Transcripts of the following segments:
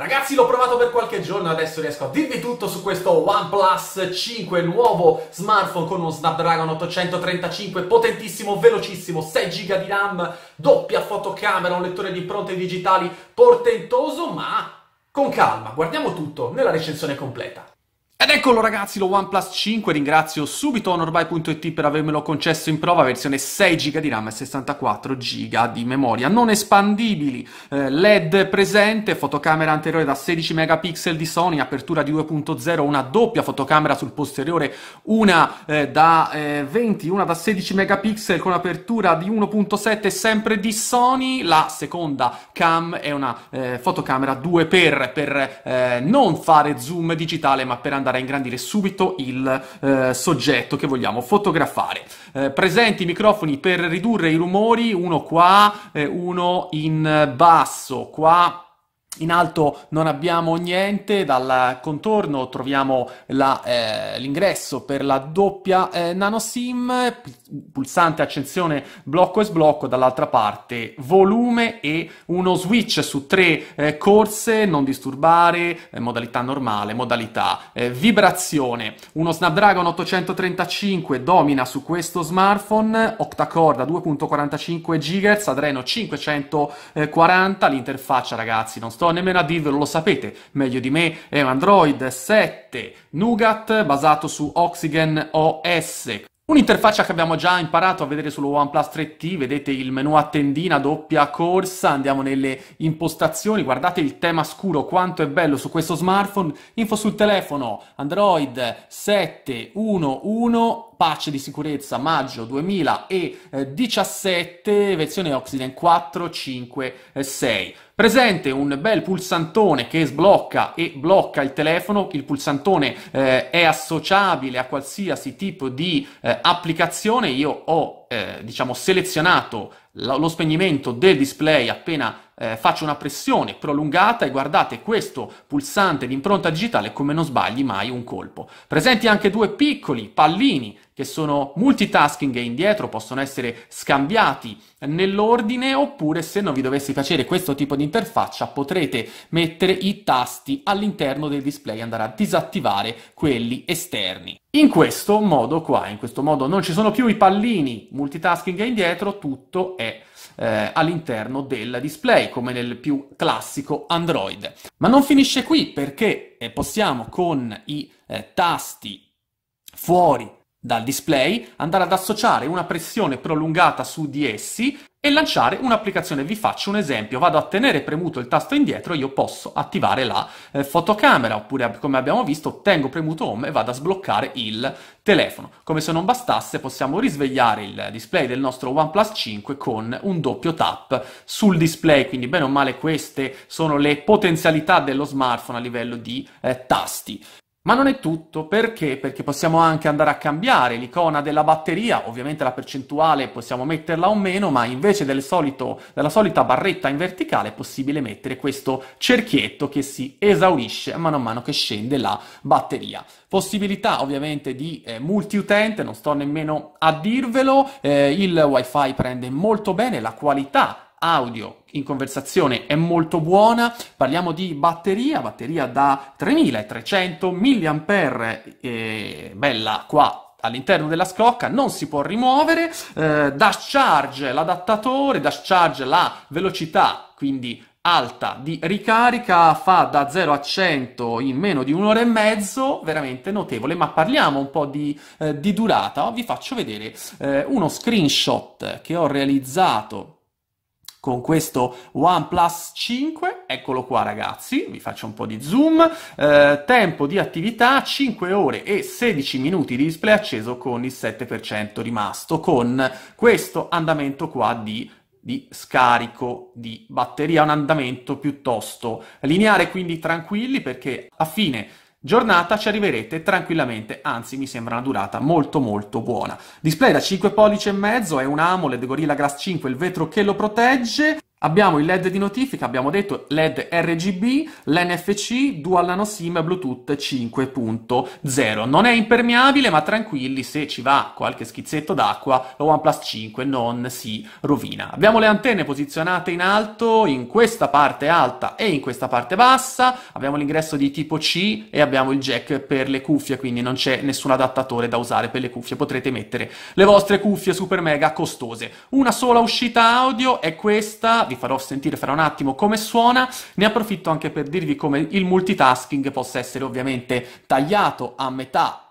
Ragazzi l'ho provato per qualche giorno, e adesso riesco a dirvi tutto su questo OnePlus 5 nuovo smartphone con uno Snapdragon 835 potentissimo, velocissimo, 6 GB di RAM, doppia fotocamera, un lettore di impronte digitali portentoso ma con calma, guardiamo tutto nella recensione completa. Ed eccolo ragazzi lo OnePlus 5, ringrazio subito honorbuy.it per avermelo concesso in prova, versione 6 GB di RAM e 64 GB di memoria, non espandibili, eh, LED presente, fotocamera anteriore da 16 megapixel di Sony, apertura di 2.0, una doppia fotocamera sul posteriore, una eh, da eh, 20, una da 16 megapixel con apertura di 1.7 sempre di Sony, la seconda cam è una eh, fotocamera 2x per eh, non fare zoom digitale ma per andare andare a ingrandire subito il eh, soggetto che vogliamo fotografare. Eh, presenti i microfoni per ridurre i rumori, uno qua, eh, uno in basso, qua in alto non abbiamo niente, dal contorno troviamo eh, l'ingresso eh, per la doppia eh, nanoSIM, pulsante accensione blocco e sblocco, dall'altra parte volume e uno switch su tre eh, corse, non disturbare, eh, modalità normale, modalità eh, vibrazione. Uno Snapdragon 835 domina su questo smartphone, octa-core da 2.45 GHz, Adreno 540, l'interfaccia ragazzi non sto sto nemmeno a dirvelo, lo sapete meglio di me, è un Android 7 Nougat basato su Oxygen OS. Un'interfaccia che abbiamo già imparato a vedere sullo OnePlus 3T, vedete il menu a tendina doppia corsa, andiamo nelle impostazioni, guardate il tema scuro, quanto è bello su questo smartphone, info sul telefono, Android 711, pace di sicurezza maggio 2017, versione Oxygen 456. Presente un bel pulsantone che sblocca e blocca il telefono, il pulsantone eh, è associabile a qualsiasi tipo di eh, applicazione, io ho eh, diciamo selezionato lo spegnimento del display appena eh, faccio una pressione prolungata e guardate questo pulsante di impronta digitale come non sbagli mai un colpo. Presenti anche due piccoli pallini che sono multitasking e indietro, possono essere scambiati nell'ordine oppure se non vi dovessi piacere questo tipo di interfaccia potrete mettere i tasti all'interno del display e andare a disattivare quelli esterni. In questo modo qua, in questo modo non ci sono più i pallini multitasking e indietro, tutto è eh, all'interno del display come nel più classico Android. Ma non finisce qui perché eh, possiamo con i eh, tasti fuori dal display, andare ad associare una pressione prolungata su di essi e lanciare un'applicazione. Vi faccio un esempio, vado a tenere premuto il tasto indietro e io posso attivare la eh, fotocamera, oppure come abbiamo visto tengo premuto home e vado a sbloccare il telefono. Come se non bastasse possiamo risvegliare il display del nostro OnePlus 5 con un doppio tap sul display, quindi bene o male queste sono le potenzialità dello smartphone a livello di eh, tasti. Ma non è tutto, perché? Perché possiamo anche andare a cambiare l'icona della batteria, ovviamente la percentuale possiamo metterla o meno, ma invece del solito, della solita barretta in verticale è possibile mettere questo cerchietto che si esaurisce a mano che scende la batteria. Possibilità ovviamente di eh, multiutente, non sto nemmeno a dirvelo, eh, il wifi prende molto bene la qualità audio in conversazione è molto buona, parliamo di batteria, batteria da 3300 mAh, eh, bella qua all'interno della scocca, non si può rimuovere, eh, dash charge l'adattatore, dash charge la velocità, quindi alta di ricarica, fa da 0 a 100 in meno di un'ora e mezzo, veramente notevole, ma parliamo un po' di, eh, di durata, vi faccio vedere eh, uno screenshot che ho realizzato con questo OnePlus 5, eccolo qua ragazzi, vi faccio un po' di zoom, eh, tempo di attività 5 ore e 16 minuti di display acceso con il 7% rimasto, con questo andamento qua di di scarico di batteria, un andamento piuttosto lineare, quindi tranquilli perché a fine giornata ci arriverete tranquillamente, anzi mi sembra una durata molto molto buona. Display da 5 pollici e mezzo, è un AMOLED Gorilla Glass 5, il vetro che lo protegge, Abbiamo il LED di notifica, abbiamo detto LED RGB, l'NFC, Dual Nano SIM Bluetooth 5.0. Non è impermeabile, ma tranquilli, se ci va qualche schizzetto d'acqua, lo OnePlus 5 non si rovina. Abbiamo le antenne posizionate in alto, in questa parte alta e in questa parte bassa, abbiamo l'ingresso di tipo C e abbiamo il jack per le cuffie, quindi non c'è nessun adattatore da usare per le cuffie, potrete mettere le vostre cuffie super mega costose. Una sola uscita audio è questa vi farò sentire fra un attimo come suona, ne approfitto anche per dirvi come il multitasking possa essere ovviamente tagliato a metà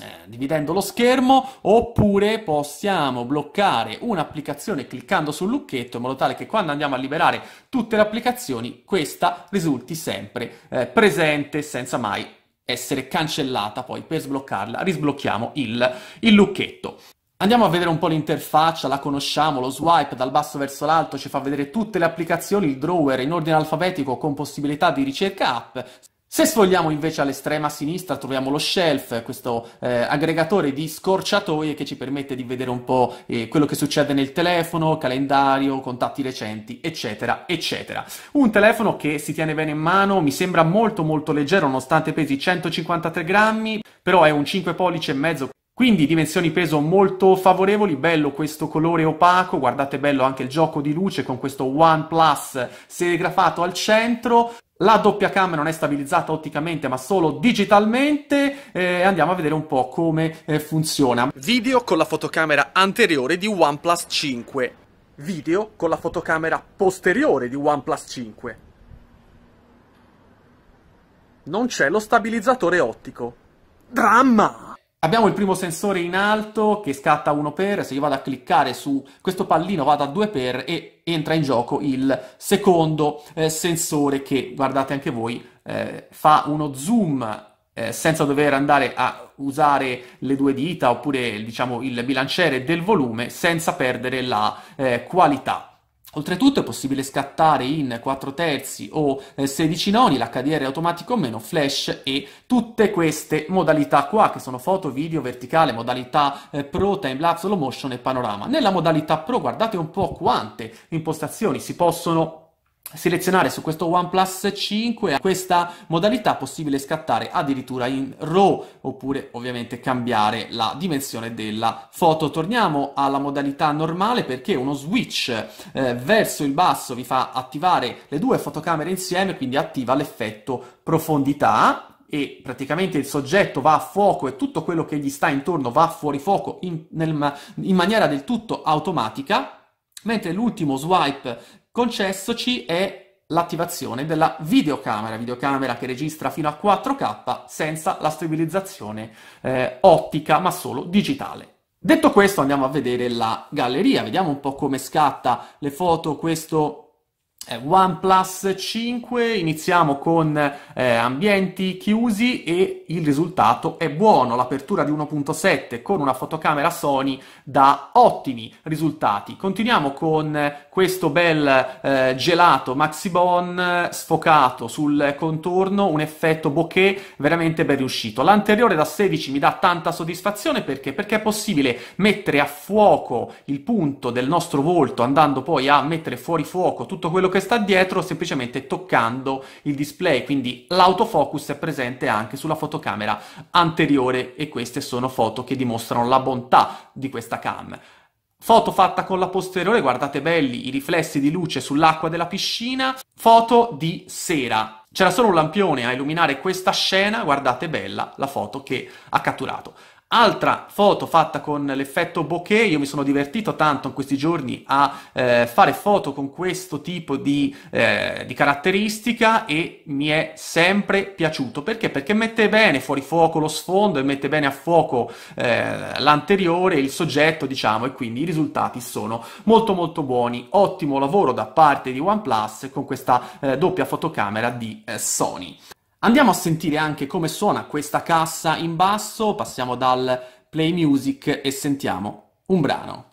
eh, dividendo lo schermo oppure possiamo bloccare un'applicazione cliccando sul lucchetto in modo tale che quando andiamo a liberare tutte le applicazioni questa risulti sempre eh, presente senza mai essere cancellata poi per sbloccarla risblocchiamo il, il lucchetto Andiamo a vedere un po' l'interfaccia, la conosciamo, lo swipe dal basso verso l'alto ci fa vedere tutte le applicazioni, il drawer in ordine alfabetico con possibilità di ricerca app. Se sfogliamo invece all'estrema sinistra troviamo lo shelf, questo eh, aggregatore di scorciatoie che ci permette di vedere un po' eh, quello che succede nel telefono, calendario, contatti recenti, eccetera, eccetera. Un telefono che si tiene bene in mano, mi sembra molto molto leggero nonostante pesi 153 grammi, però è un 5 pollici e mezzo, quindi dimensioni peso molto favorevoli, bello questo colore opaco, guardate bello anche il gioco di luce con questo OnePlus serigrafato al centro. La doppia cam non è stabilizzata otticamente ma solo digitalmente eh, andiamo a vedere un po' come eh, funziona. Video con la fotocamera anteriore di OnePlus 5. Video con la fotocamera posteriore di OnePlus 5. Non c'è lo stabilizzatore ottico. Dramma! abbiamo il primo sensore in alto che scatta 1 per, se io vado a cliccare su questo pallino vado a 2 per e entra in gioco il secondo eh, sensore che, guardate anche voi, eh, fa uno zoom eh, senza dover andare a usare le due dita oppure diciamo il bilanciere del volume senza perdere la eh, qualità. Oltretutto è possibile scattare in 4 terzi o 16 eh, noni l'HDR automatico o meno, flash e tutte queste modalità qua che sono foto, video, verticale, modalità eh, pro, timelapse, slow motion e panorama. Nella modalità pro guardate un po' quante impostazioni si possono selezionare su questo OnePlus 5 questa modalità possibile scattare addirittura in RAW oppure ovviamente cambiare la dimensione della foto. Torniamo alla modalità normale perché uno switch eh, verso il basso vi fa attivare le due fotocamere insieme quindi attiva l'effetto profondità e praticamente il soggetto va a fuoco e tutto quello che gli sta intorno va fuori fuoco in, nel, in maniera del tutto automatica mentre l'ultimo swipe concessoci è l'attivazione della videocamera, videocamera che registra fino a 4K senza la stabilizzazione eh, ottica ma solo digitale. Detto questo andiamo a vedere la galleria, vediamo un po' come scatta le foto questo eh, OnePlus 5, iniziamo con eh, ambienti chiusi e il risultato è buono, l'apertura di 1.7 con una fotocamera Sony dà ottimi risultati. Continuiamo con eh, questo bel eh, gelato Maxibon eh, sfocato sul contorno, un effetto bokeh veramente ben riuscito. L'anteriore da 16 mi dà tanta soddisfazione perché? perché è possibile mettere a fuoco il punto del nostro volto andando poi a mettere fuori fuoco tutto quello che che sta dietro semplicemente toccando il display, quindi l'autofocus è presente anche sulla fotocamera anteriore e queste sono foto che dimostrano la bontà di questa cam. Foto fatta con la posteriore, guardate belli i riflessi di luce sull'acqua della piscina. Foto di sera. C'era solo un lampione a illuminare questa scena, guardate bella la foto che ha catturato. Altra foto fatta con l'effetto bokeh, io mi sono divertito tanto in questi giorni a eh, fare foto con questo tipo di, eh, di, caratteristica e mi è sempre piaciuto. Perché? Perché mette bene fuori fuoco lo sfondo e mette bene a fuoco eh, l'anteriore, il soggetto, diciamo, e quindi i risultati sono molto molto buoni. Ottimo lavoro da parte di OnePlus con questa eh, doppia fotocamera di eh, Sony. Andiamo a sentire anche come suona questa cassa in basso, passiamo dal play music e sentiamo un brano.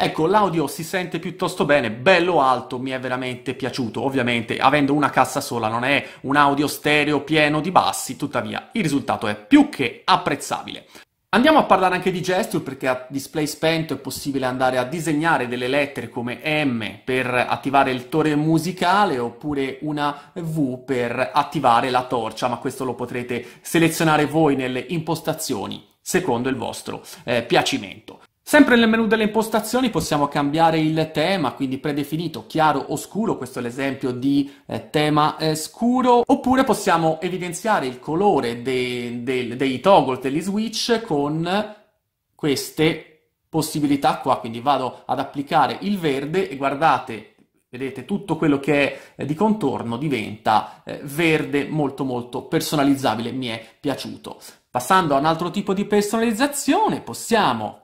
Ecco, l'audio si sente piuttosto bene, bello alto, mi è veramente piaciuto. Ovviamente, avendo una cassa sola, non è un audio stereo pieno di bassi, tuttavia il risultato è più che apprezzabile. Andiamo a parlare anche di gesture perché a display spento è possibile andare a disegnare delle lettere come M per attivare il torre musicale oppure una V per attivare la torcia, ma questo lo potrete selezionare voi nelle impostazioni secondo il vostro eh, piacimento. Sempre nel menu delle impostazioni possiamo cambiare il tema, quindi predefinito, chiaro o scuro, questo è l'esempio di eh, tema eh, scuro, oppure possiamo evidenziare il colore dei, dei, dei toggle, degli switch con queste possibilità qua, quindi vado ad applicare il verde e guardate Vedete, tutto quello che è eh, di contorno diventa eh, verde, molto molto personalizzabile, mi è piaciuto. Passando a un altro tipo di personalizzazione, possiamo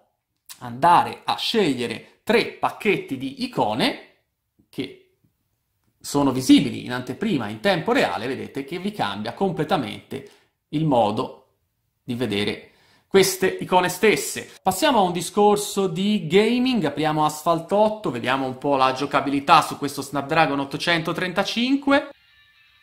andare a scegliere tre pacchetti di icone che sono visibili in anteprima in tempo reale, vedete che vi cambia completamente il modo di vedere queste icone stesse. Passiamo a un discorso di gaming, apriamo Asphalt 8, vediamo un po' la giocabilità su questo Snapdragon 835.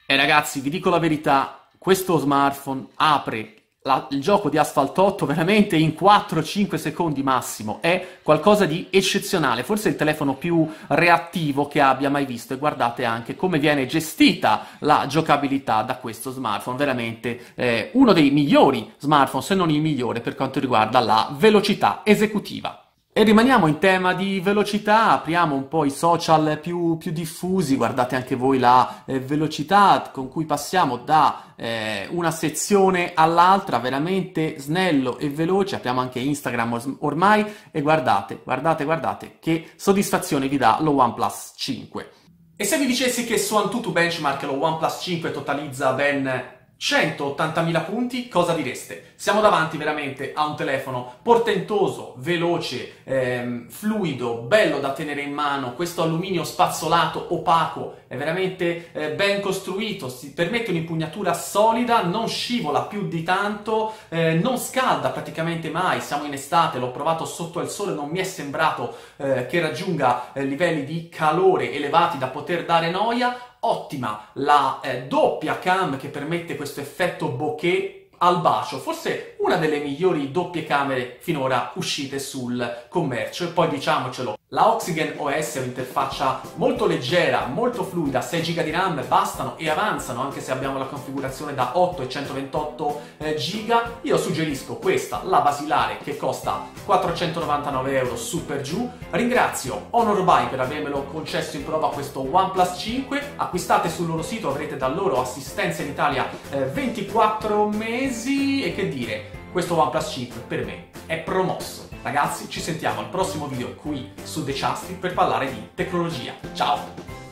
E ragazzi, vi dico la verità, questo smartphone apre la, il gioco di Asphalt 8 veramente in 4-5 secondi massimo è qualcosa di eccezionale, forse il telefono più reattivo che abbia mai visto e guardate anche come viene gestita la giocabilità da questo smartphone, veramente eh, uno dei migliori smartphone se non il migliore per quanto riguarda la velocità esecutiva. E rimaniamo in tema di velocità, apriamo un po' i social più, più diffusi, guardate anche voi la eh, velocità con cui passiamo da eh, una sezione all'altra, veramente snello e veloce, apriamo anche Instagram ormai e guardate, guardate, guardate che soddisfazione vi dà lo OnePlus 5. E se vi dicessi che su Antutu Benchmark lo OnePlus 5 totalizza ben 180.000 punti, cosa direste? Siamo davanti veramente a un telefono portentoso, veloce, ehm, fluido, bello da tenere in mano, questo alluminio spazzolato, opaco, è veramente eh, ben costruito, si permette un'impugnatura solida, non scivola più di tanto, eh, non scalda praticamente mai, siamo in estate, l'ho provato sotto al sole, non mi è sembrato eh, che raggiunga eh, livelli di calore elevati da poter dare noia, ottima la eh, doppia cam che permette questo effetto bokeh al bacio, forse una delle migliori doppie camere finora uscite sul commercio e poi diciamocelo, la Oxygen OS è un'interfaccia molto leggera, molto fluida, 6 GB di RAM bastano e avanzano anche se abbiamo la configurazione da 8 e 128 eh, GB. Io suggerisco questa, la basilare, che costa 499 euro super giù. Ringrazio Honor Buy per avermelo concesso in prova questo OnePlus 5. Acquistate sul loro sito, avrete da loro assistenza in Italia 24 eh, mesi mesi e che dire, questo OnePlus 5 per me è promosso. Ragazzi, ci sentiamo al prossimo video qui su The Justin per parlare di tecnologia. Ciao!